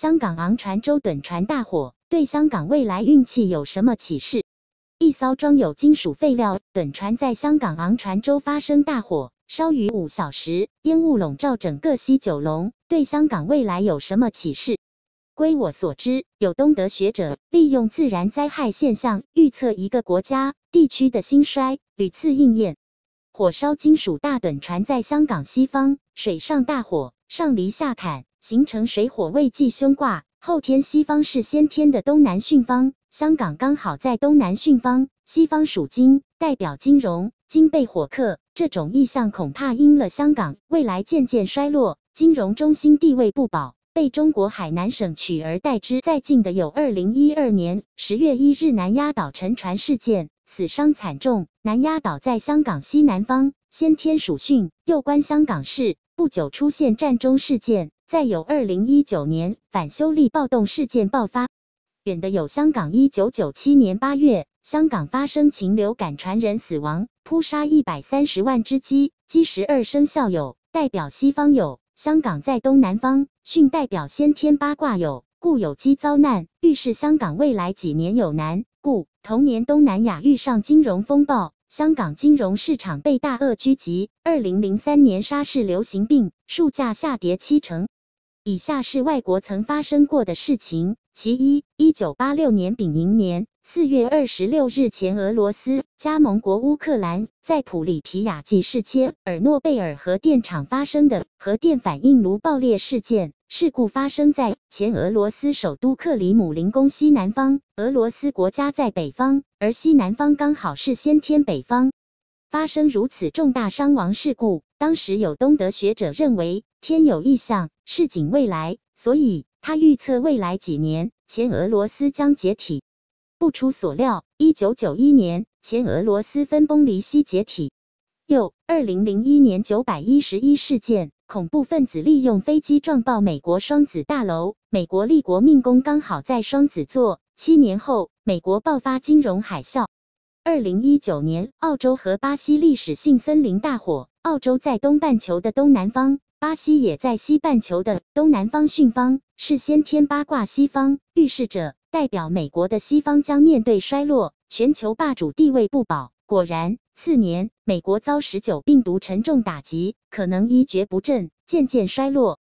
香港昂船洲趸船大火对香港未来运气有什么启示？一艘装有金属废料趸船在香港昂船洲发生大火，烧逾五小时，烟雾笼罩整个西九龙。对香港未来有什么启示？归我所知，有东德学者利用自然灾害现象预测一个国家地区的兴衰，屡次应验。火烧金属大趸船在香港西方水上大火，上离下砍。形成水火未济凶卦。后天西方是先天的东南巽方，香港刚好在东南巽方。西方属金，代表金融，金被火克，这种意象恐怕因了香港未来渐渐衰落，金融中心地位不保，被中国海南省取而代之。再近的有二零一二年十月一日南丫岛沉船事件，死伤惨重。南丫岛在香港西南方，先天属巽，又关香港事。不久出现战中事件。再有二零一九年反修例暴动事件爆发，远的有香港一九九七年八月香港发生禽流感传人死亡，扑杀一百三十万只鸡。鸡十二生肖有代表西方有香港在东南方，巽代表先天八卦有故有鸡遭难，预示香港未来几年有难。故同年东南亚遇上金融风暴，香港金融市场被大鳄狙击。二零零三年沙士流行病，数价下跌七成。以下是外国曾发生过的事情：其一，一九八六年丙寅年四月二十六日前，俄罗斯加盟国乌克兰在普里皮亚季市切尔诺贝尔核电厂发生的核电反应炉爆裂事件。事故发生在前俄罗斯首都克里姆林宫西南方，俄罗斯国家在北方，而西南方刚好是先天北方。发生如此重大伤亡事故，当时有东德学者认为天有异象。市井未来，所以他预测未来几年前俄罗斯将解体。不出所料，一九九一年前俄罗斯分崩离析解体。又二零零一年九百一十一事件，恐怖分子利用飞机撞爆美国双子大楼，美国立国命功刚好在双子座。七年后，美国爆发金融海啸。二零一九年，澳洲和巴西历史性森林大火，澳洲在东半球的东南方。巴西也在西半球的东南方巽方，是先天八卦西方，预示着代表美国的西方将面对衰落，全球霸主地位不保。果然，次年美国遭十九病毒沉重打击，可能一蹶不振，渐渐衰落。